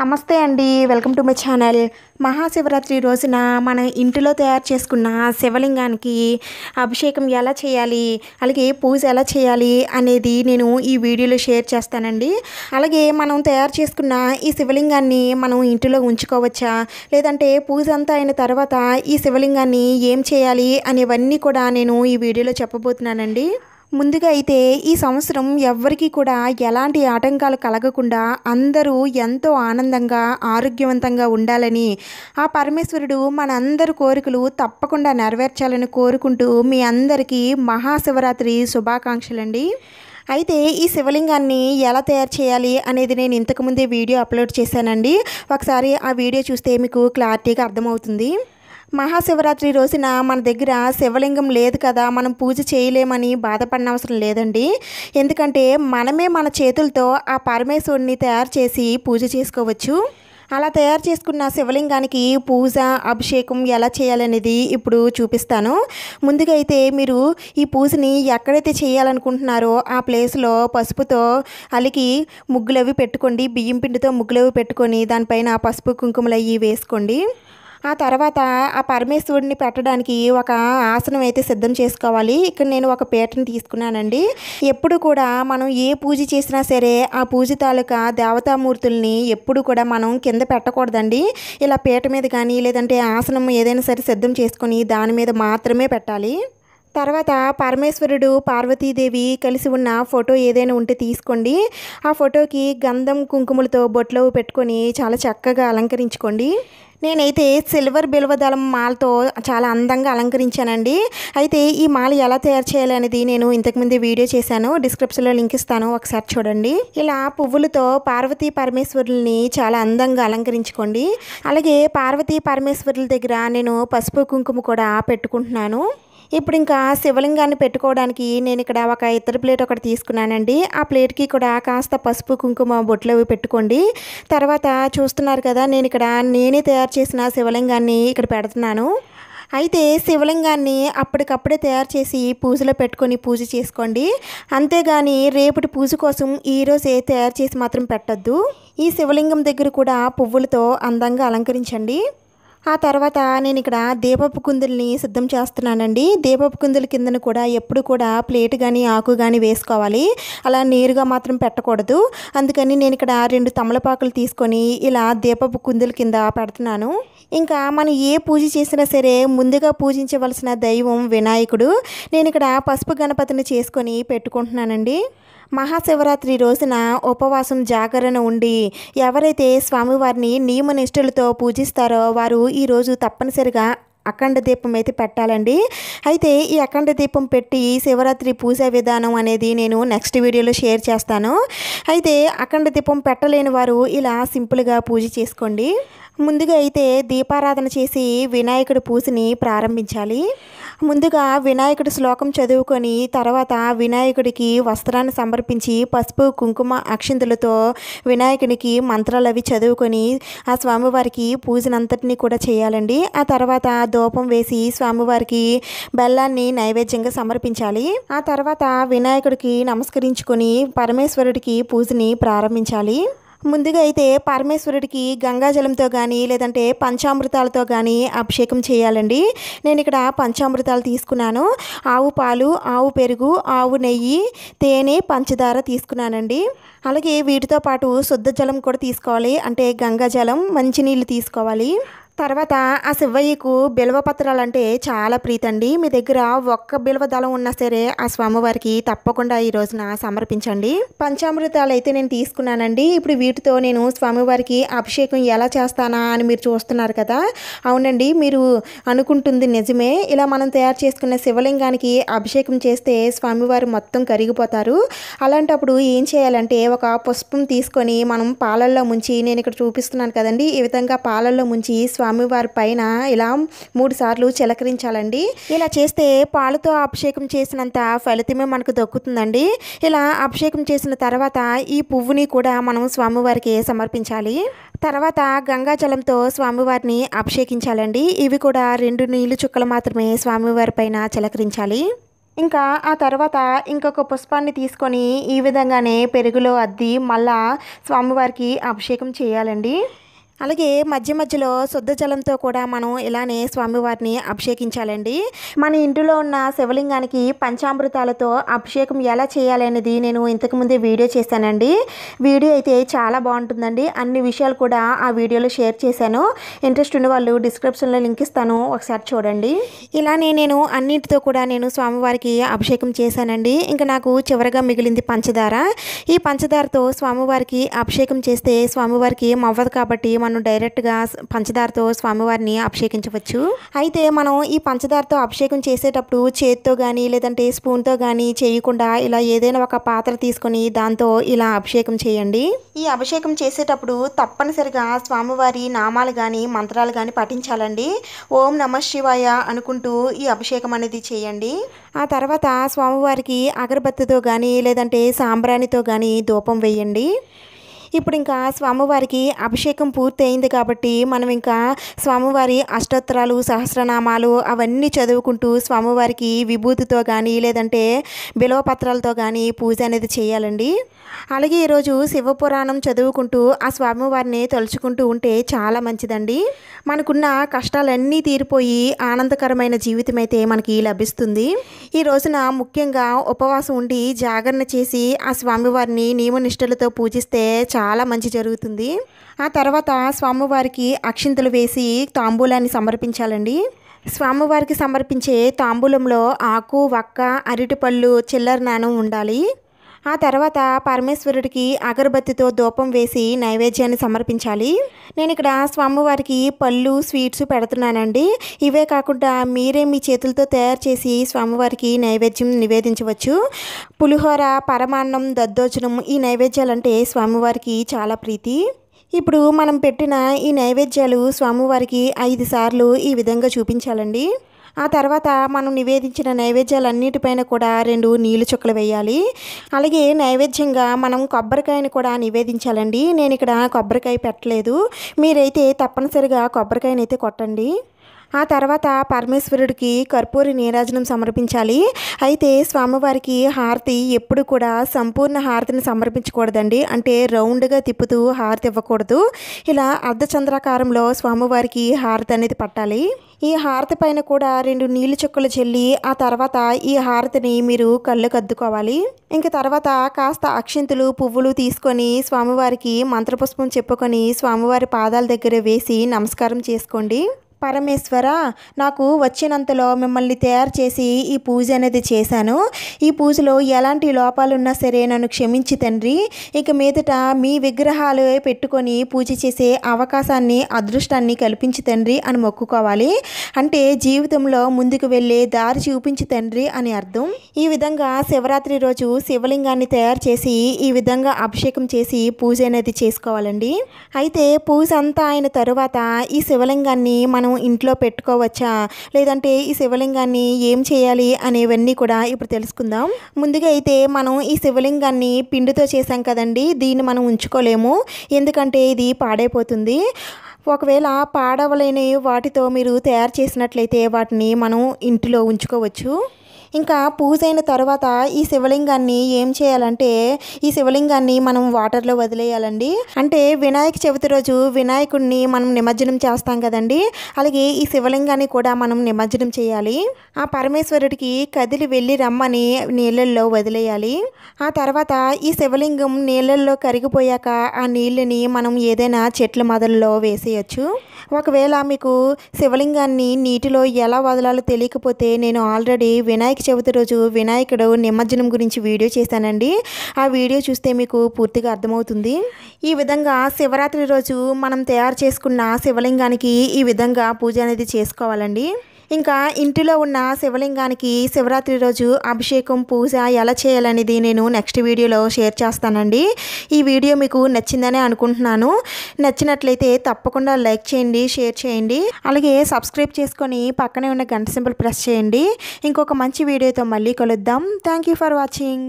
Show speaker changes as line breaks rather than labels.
నమస్తే అండి welcome to my channel Mahashivratri రోజున మన ఇంటిలో తయారు చేసుకున్న శివలింగానికి అభిషేకం ఎలా చేయాలి అలాగే పూజ ఎలా చేయాలి అనేది నేను ఈ వీడియోలో షేర్ చేస్తానండి అలాగే మనం తయారు చేసుకున్న ఈ శివలింగాన్ని మనం ఇంటిలో ఉంచుకోవచ్చా లేదంటే పూజ అంతా అయిన తర్వాత ఈ శివలింగాన్ని ఏం చేయాలి అనేవన్నీ కూడా నేను ఈ వీడియోలో చెప్పబోతున్నానండి ముందుగా అయితే ఈ సంవత్సరం ఎవ్వరికీ కూడా ఎలాంటి ఆటంకాలు కలగకుండా అందరూ ఎంతో ఆనందంగా ఆరోగ్యవంతంగా ఉండాలని ఆ పరమేశ్వరుడు మనందరి కోరికలు తప్పకుండా నెరవేర్చాలని కోరుకుంటూ మీ అందరికీ మహాశివరాత్రి శుభాకాంక్షలండి అయితే ఈ శివలింగాన్ని ఎలా తయారు చేయాలి అనేది నేను ఇంతకుముందే వీడియో అప్లోడ్ చేశానండి ఒకసారి ఆ వీడియో చూస్తే మీకు క్లారిటీగా అర్థమవుతుంది మహాశివరాత్రి రోజున మన దగ్గర శివలింగం లేదు కదా మనం పూజ చేయలేమని బాధపడిన అవసరం లేదండి ఎందుకంటే మనమే మన చేతులతో ఆ పరమేశ్వరుని తయారు చేసి పూజ చేసుకోవచ్చు అలా తయారు చేసుకున్న శివలింగానికి పూజ అభిషేకం ఎలా చేయాలనేది ఇప్పుడు చూపిస్తాను ముందుగా అయితే మీరు ఈ పూజని ఎక్కడైతే చేయాలనుకుంటున్నారో ఆ ప్లేస్లో పసుపుతో అలికి ముగ్గులవి పెట్టుకోండి బియ్యం పిండితో ముగ్గులవి పెట్టుకొని దానిపైన పసుపు కుంకుమలు అవి వేసుకోండి ఆ తర్వాత ఆ పరమేశ్వరుడిని పెట్టడానికి ఒక ఆసనం అయితే సిద్ధం చేసుకోవాలి ఇక్కడ నేను ఒక పీటను తీసుకున్నానండి ఎప్పుడు కూడా మనం ఏ పూజ చేసినా సరే ఆ పూజ తాలూకా దేవతామూర్తుల్ని ఎప్పుడు కూడా మనం కింద పెట్టకూడదండి ఇలా పీట మీద కానీ లేదంటే ఆసనం ఏదైనా సరే సిద్ధం చేసుకొని దాని మీద మాత్రమే పెట్టాలి తర్వాత పరమేశ్వరుడు పార్వతీదేవి కలిసి ఉన్న ఫోటో ఏదైనా ఉంటే తీసుకోండి ఆ ఫోటోకి గంధం కుంకుమలతో బొట్లో పెట్టుకొని చాలా చక్కగా అలంకరించుకోండి నేనైతే సిల్వర్ బిల్వదళం మాలతో చాలా అందంగా అలంకరించానండి అయితే ఈ మాల ఎలా తయారు చేయాలి అనేది నేను ఇంతకుముందు వీడియో చేశాను డిస్క్రిప్షన్లో లింక్ ఇస్తాను ఒకసారి చూడండి ఇలా పువ్వులతో పార్వతీ పరమేశ్వరుల్ని చాలా అందంగా అలంకరించుకోండి అలాగే పార్వతీ పరమేశ్వరుల దగ్గర నేను పసుపు కుంకుమ కూడా పెట్టుకుంటున్నాను ఇప్పుడు ఇంకా శివలింగాన్ని పెట్టుకోవడానికి నేను ఇక్కడ ఒక ఇతర ప్లేట్ ఒకటి తీసుకున్నానండి ఆ ప్లేట్కి కూడా కాస్త పసుపు కుంకుమ బొట్లు అవి పెట్టుకోండి తర్వాత చూస్తున్నారు కదా నేను ఇక్కడ నేనే తయారు చేసిన శివలింగాన్ని ఇక్కడ పెడుతున్నాను అయితే శివలింగాన్ని అప్పటికప్పుడే తయారు చేసి పూజలో పెట్టుకొని పూజ చేసుకోండి అంతేగాని రేపటి పూజ కోసం ఈరోజే తయారు చేసి మాత్రం పెట్టద్దు ఈ శివలింగం దగ్గర కూడా పువ్వులతో అందంగా అలంకరించండి ఆ తర్వాత నేను ఇక్కడ దీపపు కుందుల్ని సిద్ధం చేస్తున్నానండి దీపపు కుందుల కిందన కూడా ఎప్పుడు కూడా ప్లేట్ కానీ ఆకు కానీ వేసుకోవాలి అలా నేరుగా మాత్రం పెట్టకూడదు అందుకని నేను ఇక్కడ రెండు తమలపాకులు తీసుకొని ఇలా దీపపు కుందుల కింద పెడుతున్నాను ఇంకా మనం ఏ పూజ చేసినా సరే ముందుగా పూజించవలసిన దైవం వినాయకుడు నేను ఇక్కడ పసుపు గణపతిని చేసుకొని పెట్టుకుంటున్నానండి మహాశివరాత్రి రోజున ఉపవాసం జాగరణ ఉండి ఎవరైతే స్వామివారిని నియమనిష్ఠులతో పూజిస్తారో వారు ఈరోజు తప్పనిసరిగా అఖండ దీపం అయితే పెట్టాలండి అయితే ఈ అఖండ దీపం పెట్టి శివరాత్రి పూజా విధానం అనేది నేను నెక్స్ట్ వీడియోలో షేర్ చేస్తాను అయితే అఖండ దీపం పెట్టలేని వారు ఇలా సింపుల్గా పూజ చేసుకోండి ముందుగా అయితే దీపారాధన చేసి వినాయకుడి పూజని ప్రారంభించాలి ముందుగా వినాయకుడి శ్లోకం చదువుకొని తర్వాత వినాయకుడికి వస్త్రాన్ని సమర్పించి పసుపు కుంకుమ అక్షింతులతో వినాయకునికి మంత్రాలు అవి చదువుకొని ఆ స్వామివారికి పూజనంతటిని కూడా చేయాలండి ఆ తర్వాత దూపం వేసి స్వామివారికి బెల్లాన్ని నైవేద్యంగా సమర్పించాలి ఆ తర్వాత వినాయకుడికి నమస్కరించుకొని పరమేశ్వరుడికి పూజని ప్రారంభించాలి ముందుగా అయితే పరమేశ్వరుడికి గంగాజలంతో కానీ లేదంటే పంచామృతాలతో కానీ అభిషేకం చేయాలండి నేను ఇక్కడ పంచామృతాలు తీసుకున్నాను ఆవు పాలు ఆవు పెరుగు ఆవు నెయ్యి తేనె పంచదార తీసుకున్నానండి అలాగే వీటితో పాటు శుద్ధ జలం కూడా తీసుకోవాలి అంటే గంగాజలం మంచినీళ్ళు తీసుకోవాలి తర్వాత ఆ శివయ్యకు పత్రాలు అంటే చాలా ప్రీతండి మీ దగ్గర ఒక్క బిల్వ దళం ఉన్నా సరే ఆ స్వామివారికి తప్పకుండా ఈ రోజున సమర్పించండి పంచామృతాలు అయితే నేను తీసుకున్నానండి ఇప్పుడు వీటితో నేను స్వామివారికి అభిషేకం ఎలా చేస్తానా అని మీరు చూస్తున్నారు కదా అవునండి మీరు అనుకుంటుంది నిజమే ఇలా మనం తయారు చేసుకున్న శివలింగానికి అభిషేకం చేస్తే స్వామివారు మొత్తం కరిగిపోతారు అలాంటప్పుడు ఏం చేయాలంటే ఒక పుష్పం తీసుకొని మనం పాలల్లో ముంచి నేను ఇక్కడ చూపిస్తున్నాను కదండి ఈ విధంగా పాలల్లో ముంచి స్వామి స్వామివారి పైన ఇలా మూడు సార్లు చిలకరించాలండి ఇలా చేస్తే పాలతో అభిషేకం చేసినంత ఫలితమే మనకు దక్కుతుందండి ఇలా అభిషేకం చేసిన తర్వాత ఈ పువ్వుని కూడా మనం స్వామివారికి సమర్పించాలి తర్వాత గంగాజలంతో స్వామివారిని అభిషేకించాలండి ఇవి కూడా రెండు నీళ్లు చుక్కలు మాత్రమే స్వామివారి పైన చిలకరించాలి ఇంకా ఆ తర్వాత ఇంకొక పుష్పాన్ని తీసుకొని ఈ విధంగానే పెరుగులో అద్ది మళ్ళా స్వామివారికి అభిషేకం చేయాలండి అలాగే మధ్య మధ్యలో శుద్ధ జలంతో కూడా మనం ఇలానే స్వామివారిని అభిషేకించాలండి మన ఇంటిలో ఉన్న శివలింగానికి పంచామృతాలతో అభిషేకం ఎలా చేయాలనేది నేను ఇంతకుముందే వీడియో చేశానండి వీడియో అయితే చాలా బాగుంటుందండి అన్ని విషయాలు కూడా ఆ వీడియోలో షేర్ చేశాను ఇంట్రెస్ట్ ఉన్న వాళ్ళు డిస్క్రిప్షన్లో లింక్ ఇస్తాను ఒకసారి చూడండి ఇలానే నేను అన్నింటితో కూడా నేను స్వామివారికి అభిషేకం చేశానండి ఇంకా నాకు చివరిగా మిగిలింది పంచదార ఈ పంచదారతో స్వామివారికి అభిషేకం చేస్తే స్వామివారికి మవ్వదు కాబట్టి మనం డైరెక్ట్గా పంచదారతో స్వామివారిని అభిషేకించవచ్చు అయితే మనం ఈ పంచదారతో అభిషేకం చేసేటప్పుడు చేతితో కానీ లేదంటే స్పూన్తో కానీ చేయకుండా ఇలా ఏదైనా ఒక పాత్ర తీసుకొని దాంతో ఇలా అభిషేకం చేయండి ఈ అభిషేకం చేసేటప్పుడు తప్పనిసరిగా స్వామివారి నామాలు కానీ మంత్రాలు కానీ పఠించాలండి ఓం నమ శివాయ అనుకుంటూ ఈ అభిషేకం అనేది చేయండి ఆ తర్వాత స్వామివారికి అగరబత్తితో కానీ లేదంటే సాంబ్రాణితో కానీ ధూపం వేయండి ఇప్పుడు ఇంకా స్వామివారికి అభిషేకం పూర్తయింది కాబట్టి మనం ఇంకా స్వామివారి అష్టోత్తరాలు సహస్రనామాలు అవన్నీ చదువుకుంటూ స్వామివారికి విభూతితో కానీ లేదంటే బిలవపత్రాలతో కానీ పూజ అనేది చేయాలండి అలాగే ఈరోజు శివపురాణం చదువుకుంటూ ఆ స్వామివారిని తలుచుకుంటూ ఉంటే చాలా మంచిదండి మనకున్న కష్టాలన్నీ తీరిపోయి ఆనందకరమైన జీవితం అయితే మనకి లభిస్తుంది ఈ రోజున ముఖ్యంగా ఉపవాసం ఉండి జాగరణ చేసి ఆ స్వామివారిని నియమనిష్టలతో పూజిస్తే చాలా చాలా మంచి జరుగుతుంది ఆ తర్వాత స్వామివారికి అక్షింతలు వేసి తాంబూలాన్ని సమర్పించాలండి స్వామివారికి సమర్పించే తాంబూలంలో ఆకు వక్క అరటిపళ్ళు చిల్లర నాణం ఉండాలి ఆ తర్వాత పరమేశ్వరుడికి అగరబత్తితో ధూపం వేసి నైవేద్యాన్ని సమర్పించాలి నేను ఇక్కడ స్వామివారికి పళ్ళు స్వీట్స్ పెడుతున్నానండి ఇవే కాకుండా మీరే మీ చేతులతో తయారు చేసి స్వామివారికి నైవేద్యం నివేదించవచ్చు పులిహోర పరమాన్నం దద్దోజనం ఈ నైవేద్యాలంటే స్వామివారికి చాలా ప్రీతి ఇప్పుడు మనం పెట్టిన ఈ నైవేద్యాలు స్వామివారికి ఐదు సార్లు ఈ విధంగా చూపించాలండి ఆ తర్వాత మనం నివేదించిన నైవేద్యాలన్నిటిపైన కూడా రెండు నీళ్ళు చుక్కలు వేయాలి అలాగే నైవేద్యంగా మనం కొబ్బరికాయని కూడా నివేదించాలండి నేను ఇక్కడ కొబ్బరికాయ పెట్టలేదు మీరైతే తప్పనిసరిగా కొబ్బరికాయని అయితే కొట్టండి ఆ తర్వాత పరమేశ్వరుడికి కర్పూరి నీరాజనం సమర్పించాలి అయితే స్వామివారికి హారతి ఎప్పుడు కూడా సంపూర్ణ హారతిని సమర్పించకూడదండి అంటే రౌండ్గా తిప్పుతూ హారతి ఇవ్వకూడదు ఇలా అర్ధచంద్రాకారంలో స్వామివారికి హారతి అనేది పట్టాలి ఈ హారతి పైన కూడా రెండు నీళ్ళు చుక్కలు చెల్లి ఆ తర్వాత ఈ హారతిని మీరు కళ్ళు కద్దుకోవాలి ఇంక తర్వాత కాస్త అక్షింతులు పువ్వులు తీసుకొని స్వామివారికి మంత్రపుష్పం చెప్పుకొని స్వామివారి పాదాల దగ్గర వేసి నమస్కారం చేసుకోండి పరమేశ్వర నాకు వచ్చినంతలో మిమ్మల్ని తయారు చేసి ఈ పూజ అనేది చేశాను ఈ పూజలో ఎలాంటి లోపాలున్నా సరే నన్ను క్షమించి తండ్రి ఇక మీదట మీ విగ్రహాలు పెట్టుకొని పూజ చేసే అవకాశాన్ని అదృష్టాన్ని కల్పించి తండ్రి అని మొక్కుకోవాలి అంటే జీవితంలో ముందుకు వెళ్ళే దారి చూపించి తండ్రి అని అర్థం ఈ విధంగా శివరాత్రి రోజు శివలింగాన్ని తయారు చేసి ఈ విధంగా అభిషేకం చేసి పూజ అనేది చేసుకోవాలండి అయితే పూజ అంతా అయిన తరువాత ఈ శివలింగాన్ని మనం మనం ఇంట్లో పెట్టుకోవచ్చా లేదంటే ఈ శివలింగాన్ని ఏం చేయాలి అనేవన్నీ కూడా ఇప్పుడు తెలుసుకుందాం ముందుగా అయితే మనం ఈ శివలింగాన్ని పిండితో చేసాం కదండి దీన్ని మనం ఉంచుకోలేము ఎందుకంటే ఇది పాడైపోతుంది ఒకవేళ పాడవలేని వాటితో మీరు తయారు చేసినట్లయితే వాటిని మనం ఇంటిలో ఉంచుకోవచ్చు ఇంకా పూజ అయిన తర్వాత ఈ శివలింగాన్ని ఏం చేయాలంటే ఈ శివలింగాన్ని మనం వాటర్లో వదిలేయాలండి అంటే వినాయక చవితి రోజు వినాయకుడిని మనం నిమజ్జనం చేస్తాం కదండి అలాగే ఈ శివలింగాన్ని కూడా మనం నిమజ్జనం చేయాలి ఆ పరమేశ్వరుడికి కదిలి వెళ్ళి రమ్మని నీళ్ళల్లో వదిలేయాలి ఆ తర్వాత ఈ శివలింగం నీళ్ళల్లో కరిగిపోయాక ఆ నీళ్ళని మనం ఏదైనా చెట్ల మదల్లో వేసేయచ్చు ఒకవేళ మీకు శివలింగాన్ని నీటిలో ఎలా వదలాలో తెలియకపోతే నేను ఆల్రెడీ వినాయక వినాయక చవితి రోజు వినాయకుడు నిమజ్జనం గురించి వీడియో చేశానండి ఆ వీడియో చూస్తే మీకు పూర్తిగా అర్థమవుతుంది ఈ విధంగా శివరాత్రి రోజు మనం తయారు చేసుకున్న శివలింగానికి ఈ విధంగా పూజ అనేది చేసుకోవాలండి ఇంకా ఇంటిలో ఉన్న శివలింగానికి శివరాత్రి రోజు అభిషేకం పూజ ఎలా చేయాలనేది నేను నెక్స్ట్ వీడియోలో షేర్ చేస్తానండి ఈ వీడియో మీకు నచ్చిందని అనుకుంటున్నాను నచ్చినట్లయితే తప్పకుండా లైక్ చేయండి షేర్ చేయండి అలాగే సబ్స్క్రైబ్ చేసుకొని పక్కనే ఉన్న గంట సింపుల్ ప్రెస్ చేయండి ఇంకొక మంచి వీడియోతో మళ్ళీ కలుద్దాం థ్యాంక్ ఫర్ వాచింగ్